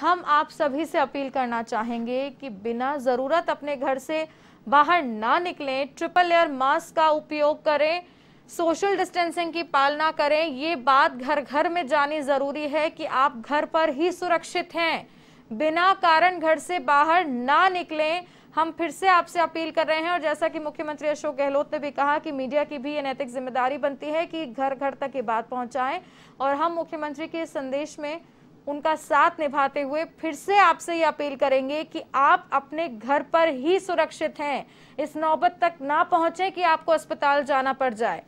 हम आप सभी से अपील करना चाहेंगे कि बिना ज़रूरत अपने घर से बाहर ना निकलें ट्रिपल लेयर मास्क का उपयोग करें सोशल डिस्टेंसिंग की पालना करें ये बात घर घर में जानी ज़रूरी है कि आप घर पर ही सुरक्षित हैं बिना कारण घर से बाहर ना निकलें हम फिर से आपसे अपील कर रहे हैं और जैसा कि मुख्यमंत्री अशोक गहलोत ने भी कहा कि मीडिया की भी ये नैतिक जिम्मेदारी बनती है कि घर घर तक ये बात पहुंचाएं और हम मुख्यमंत्री के संदेश में उनका साथ निभाते हुए फिर से आपसे ये अपील करेंगे कि आप अपने घर पर ही सुरक्षित हैं इस नौबत तक ना पहुंचे कि आपको अस्पताल जाना पड़ जाए